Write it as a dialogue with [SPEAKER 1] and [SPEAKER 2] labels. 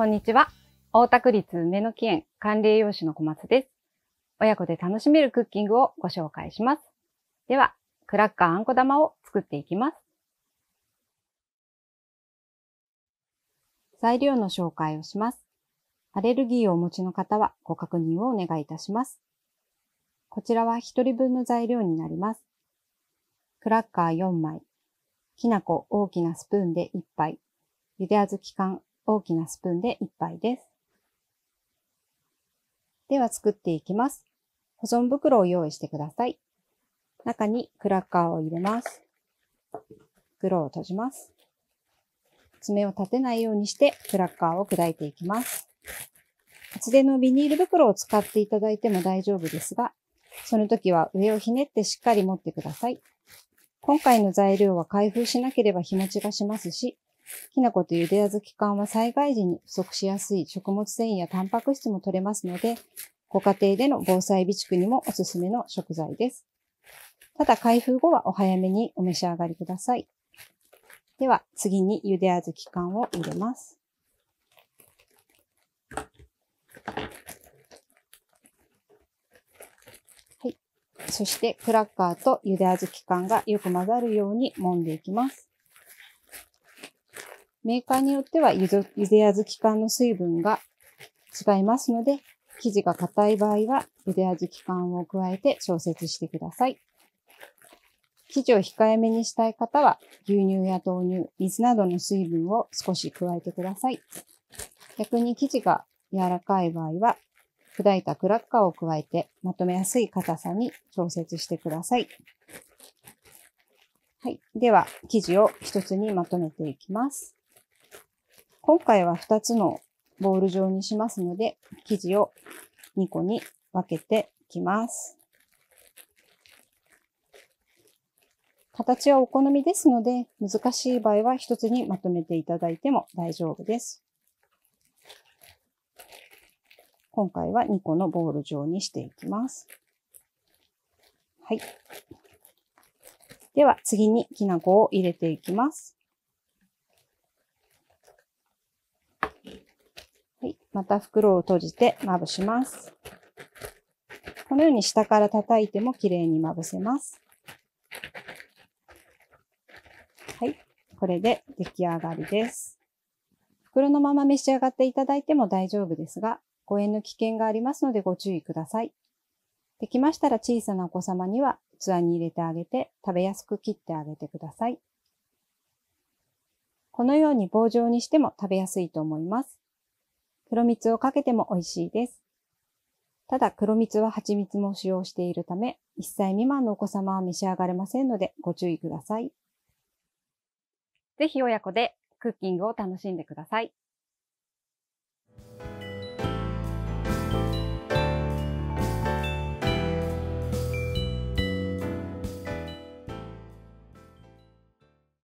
[SPEAKER 1] こんにちは。大田区立梅の木園管理栄養士の小松です。親子で楽しめるクッキングをご紹介します。では、クラッカーあんこ玉を作っていきます。材料の紹介をします。アレルギーをお持ちの方はご確認をお願いいたします。こちらは一人分の材料になります。クラッカー4枚、きな粉大きなスプーンで1杯、ゆであずき缶大きなスプーンで1杯です。では作っていきます。保存袋を用意してください。中にクラッカーを入れます。袋を閉じます。爪を立てないようにしてクラッカーを砕いていきます。厚手のビニール袋を使っていただいても大丈夫ですが、その時は上をひねってしっかり持ってください。今回の材料は開封しなければ日持ちがしますし、きな粉とゆで小豆缶は災害時に不足しやすい食物繊維やタンパク質も取れますので、ご家庭での防災備蓄にもおすすめの食材です。ただ開封後はお早めにお召し上がりください。では次にゆで小豆缶を入れます。はい。そしてクラッカーとゆで小豆缶がよく混ざるように揉んでいきます。メーカーによってはゆで小豆缶の水分が違いますので、生地が硬い場合はゆで小豆缶を加えて調節してください。生地を控えめにしたい方は牛乳や豆乳、水などの水分を少し加えてください。逆に生地が柔らかい場合は砕いたクラッカーを加えてまとめやすい硬さに調節してください。はい。では、生地を一つにまとめていきます。今回は2つのボール状にしますので、生地を2個に分けていきます。形はお好みですので、難しい場合は1つにまとめていただいても大丈夫です。今回は2個のボール状にしていきます。はい。では次にきな粉を入れていきます。また袋を閉じてまぶします。このように下から叩いても綺麗にまぶせます。はい。これで出来上がりです。袋のまま召し上がっていただいても大丈夫ですが、誤嚥の危険がありますのでご注意ください。できましたら小さなお子様には器に入れてあげて食べやすく切ってあげてください。このように棒状にしても食べやすいと思います。黒蜜をかけても美味しいです。ただ黒蜜は蜂蜜も使用しているため、1歳未満のお子様は召し上がれませんのでご注意ください。ぜひ親子でクッキングを楽しんでください。